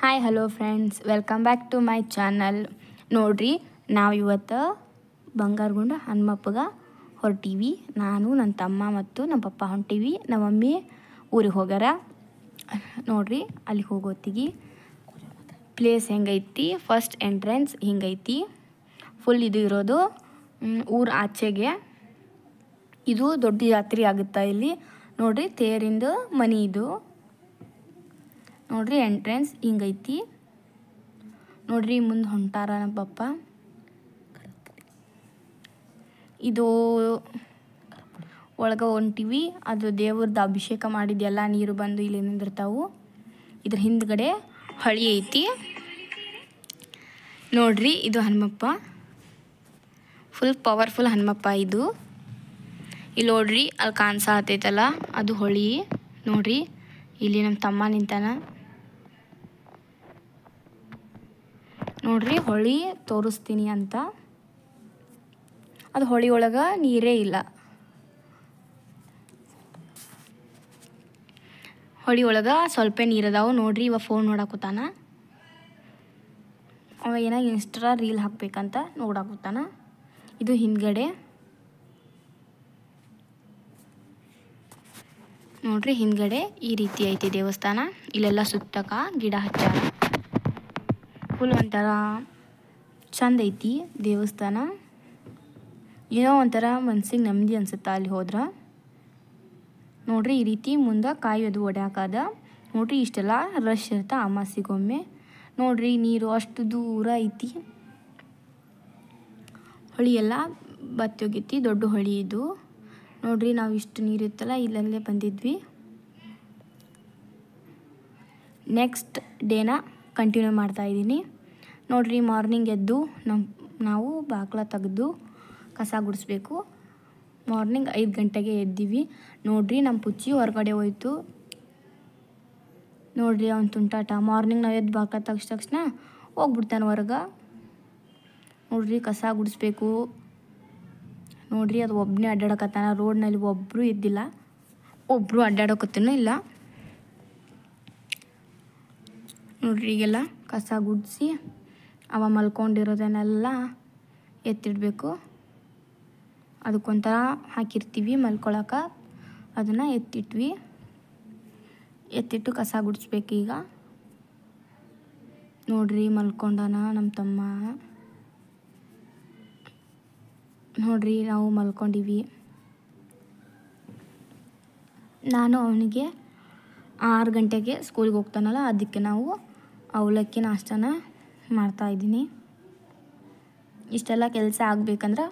hi hello friends welcome back to my channel ನೋಡ್ರಿ ನಾವು ಇವತ್ತು ಬಂಗಾರಗುಂಡ ಹನುಮಪ್ಪಗ ಹೊರಟೀವಿ ನಾನು ನನ್ನ ತಮ್ಮ ಮತ್ತು ನಮ್ಮ ಪಪ್ಪ ಹೊಂಟೀವಿ ನಮ್ಮ ಮಮ್ಮಿ ಊರಿಗೆ ಹೋಗ್ಯಾರ ನೋಡ್ರಿ ಅಲ್ಲಿಗೆ ಹೋಗೋತ್ತಿಗೆ ಪ್ಲೇಸ್ ಹೆಂಗೈತಿ ಫಸ್ಟ್ ಎಂಟ್ರೆನ್ಸ್ ಹಿಂಗೈತಿ ಫುಲ್ ಇದು ಇರೋದು ಊರ ಆಚೆಗೆ ಇದು ದೊಡ್ಡ ಜಾತ್ರೆ ಆಗುತ್ತಾ ಇಲ್ಲಿ ನೋಡ್ರಿ ತೇರಿಂದು ಮನೆ ಇದು ನೋಡ್ರಿ ಎಂಟ್ರೆನ್ಸ್ ಹಿಂಗೈತಿ ನೋಡ್ರಿ ಮುಂದೆ ಹೊಂಟಾರ ನಮ್ಮ ಪಪ್ಪ ಇದು ಒಳಗೆ ಹೊಂಟಿವಿ ಅದು ದೇವ್ರದ್ದು ಅಭಿಷೇಕ ಮಾಡಿದ್ದೆಲ್ಲ ನೀರು ಬಂದು ಇಲ್ಲಿ ನಿಂದಿರ್ತಾವು ಇದ್ರ ಹಿಂದ್ಗಡೆ ಹಳಿ ಐತಿ ನೋಡ್ರಿ ಇದು ಹನುಮಪ್ಪ ಫುಲ್ ಪವರ್ಫುಲ್ ಹನುಮಪ್ಪ ಇದು ಇಲ್ಲಿ ನೋಡ್ರಿ ಅಲ್ಲಿ ಕಾಣಿಸ ಹತ್ತೈತಲ್ಲ ಅದು ಹೊಳಿ ನೋಡ್ರಿ ಇಲ್ಲಿ ನಮ್ಮ ತಮ್ಮ ನಿಂತಾನ ನೋಡ್ರಿ ಹೊಳಿ ತೋರಿಸ್ತೀನಿ ಅಂತ ಅದು ಹೊಳಿ ಒಳಗೆ ನೀರೇ ಇಲ್ಲ ಹೊಳಿ ಒಳಗೆ ಸ್ವಲ್ಪ ನೀರದಾವು ನೋಡ್ರಿ ಇವಾಗ ಫೋನ್ ನೋಡಾಕೂತಾನ ಅವ ಏನ ಇನ್ಸ್ಟ್ರಾ ರೀಲ್ ಹಾಕ್ಬೇಕಂತ ನೋಡಾಕೂತಾನ ಇದು ಹಿಂದ್ಗಡೆ ನೋಡ್ರಿ ಹಿಂದ್ಗಡೆ ಈ ರೀತಿ ಐತಿ ದೇವಸ್ಥಾನ ಇಲ್ಲೆಲ್ಲ ಸುತ್ತಕ ಗಿಡ ಹಚ್ಚಾರ ಟೆಂಪಲ್ ಒಂಥರ ಚಂದ ಐತಿ ದೇವಸ್ಥಾನ ಏನೋ ಒಂಥರ ಮನ್ಸಿಗೆ ನೆಮ್ಮದಿ ಅನ್ಸುತ್ತೆ ಅಲ್ಲಿ ಹೋದ್ರೆ ನೋಡ್ರಿ ಈ ರೀತಿ ಮುಂದೆ ಕಾಯೋದು ಒಡ್ಯಾಕದ ನೋಡ್ರಿ ಇಷ್ಟೆಲ್ಲ ರಶ್ ಇರ್ತಾ ಅಮಾಸಿಗೊಮ್ಮೆ ನೋಡ್ರಿ ನೀರು ಅಷ್ಟು ದೂರ ಐತಿ ಹೊಳಿ ಎಲ್ಲ ಬತ್ತೋಗೈತಿ ದೊಡ್ಡ ಹೊಳಿ ಇದು ನೋಡ್ರಿ ನಾವು ಇಷ್ಟು ನೀರು ಇತ್ತಲ್ಲ ಇಲ್ಲಲ್ಲೇ ಬಂದಿದ್ವಿ ನೆಕ್ಸ್ಟ್ ಡೇನ ಕಂಟಿನ್ಯೂ ಮಾಡ್ತಾಯಿದ್ದೀನಿ ನೋಡಿರಿ ಮಾರ್ನಿಂಗ್ ಎದ್ದು ನಮ್ಮ ನಾವು ಬಾಗ್ಲ ತೆಗೆದು ಕಸ ಗುಡಿಸ್ಬೇಕು ಮಾರ್ನಿಂಗ್ ಐದು ಗಂಟೆಗೆ ಎದ್ದೀವಿ ನೋಡಿರಿ ನಮ್ಮ ಪುಚ್ಚಿ ಹೊರಗಡೆ ಹೋಯ್ತು ನೋಡಿರಿ ಅವ್ನು ತುಂಟಾಟ ಮಾರ್ನಿಂಗ್ ನಾವು ಎದ್ದು ಬಾಕ ತಕ್ಷ ತಕ್ಷಣ ಹೋಗ್ಬಿಡ್ತಾನೆ ಹೊರಗೆ ನೋಡಿರಿ ಕಸ ಗುಡಿಸ್ಬೇಕು ನೋಡಿರಿ ಅದು ಒಬ್ಬನೇ ಅಡ್ಡಾಡಕತ್ತಾನ ರೋಡ್ನಲ್ಲಿ ಒಬ್ಬರು ಇದ್ದಿಲ್ಲ ಒಬ್ಬರು ಅಡ್ಡಾಡೋಕತ್ತೂ ಇಲ್ಲ ನೋಡ್ರಿ ಈಗೆಲ್ಲ ಕಸ ಗುಡಿಸಿ ಅವ ಮಲ್ಕೊಂಡಿರೋದನ್ನೆಲ್ಲ ಎತ್ತಿಡಬೇಕು ಅದಕ್ಕೊಂಥರ ಹಾಕಿರ್ತೀವಿ ಮಲ್ಕೊಳಕ್ಕೆ ಅದನ್ನು ಎತ್ತಿಟ್ವಿ ಎತ್ತಿಟ್ಟು ಕಸ ಗುಡಿಸ್ಬೇಕು ಈಗ ನೋಡ್ರಿ ಮಲ್ಕೊಂಡನ ನಮ್ಮ ತಮ್ಮ ನೋಡ್ರಿ ನಾವು ಮಲ್ಕೊಂಡಿವಿ ನಾನು ಅವನಿಗೆ ಆರು ಗಂಟೆಗೆ ಸ್ಕೂಲಿಗೆ ಹೋಗ್ತಾನಲ್ಲ ಅದಕ್ಕೆ ನಾವು ಅವಲಕ್ಕಿ ನಾಷ್ಟಾನ ಮಾಡ್ತಾಯಿದ್ದೀನಿ ಇಷ್ಟೆಲ್ಲ ಕೆಲಸ ಆಗಬೇಕಂದ್ರೆ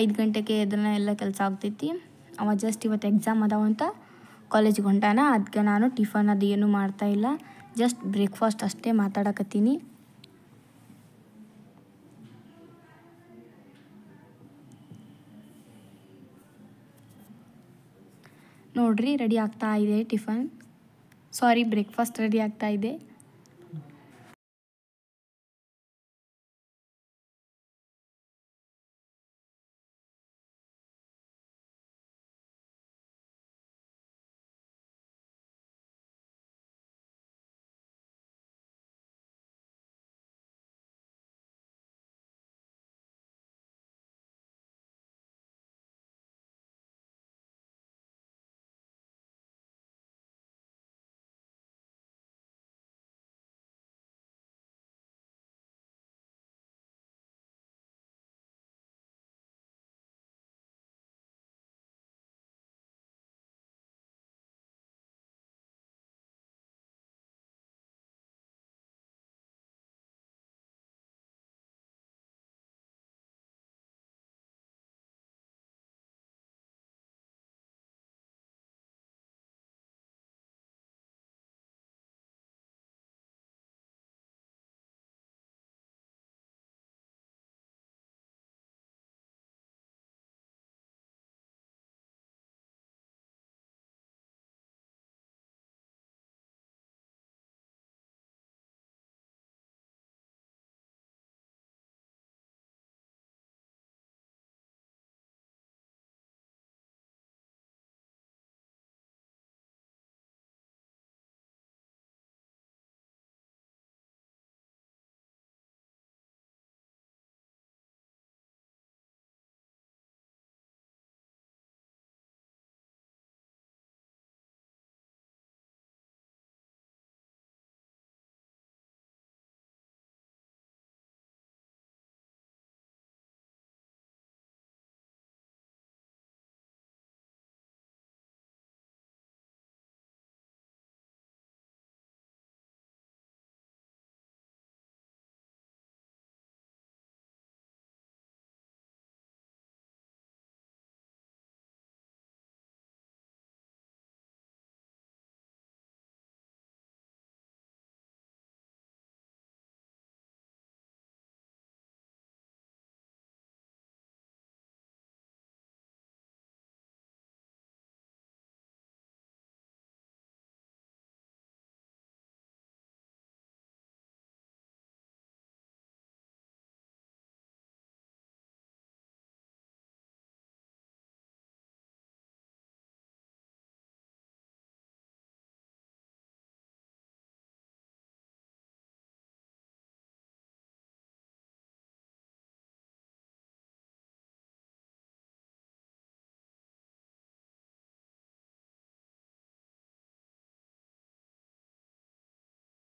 ಐದು ಗಂಟೆಗೆ ಎದನ್ನ ಎಲ್ಲ ಕೆಲಸ ಆಗ್ತೈತಿ ಅವ ಜಸ್ಟ್ ಇವತ್ತು ಎಕ್ಸಾಮ್ ಅದಾವ ಅಂತ ಕಾಲೇಜ್ ಹೊಂಟಾನ ಅದಕ್ಕೆ ನಾನು ಟಿಫನ್ ಅದು ಏನೂ ಮಾಡ್ತಾಯಿಲ್ಲ ಜಸ್ಟ್ ಬ್ರೇಕ್ಫಾಸ್ಟ್ ಅಷ್ಟೇ ಮಾತಾಡಕತ್ತೀನಿ ನೋಡ್ರಿ ರೆಡಿ ಆಗ್ತಾ ಇದೆ ಟಿಫನ್ ಸಾರಿ ಬ್ರೇಕ್ಫಾಸ್ಟ್ ರೆಡಿ ಆಗ್ತಾ ಇದೆ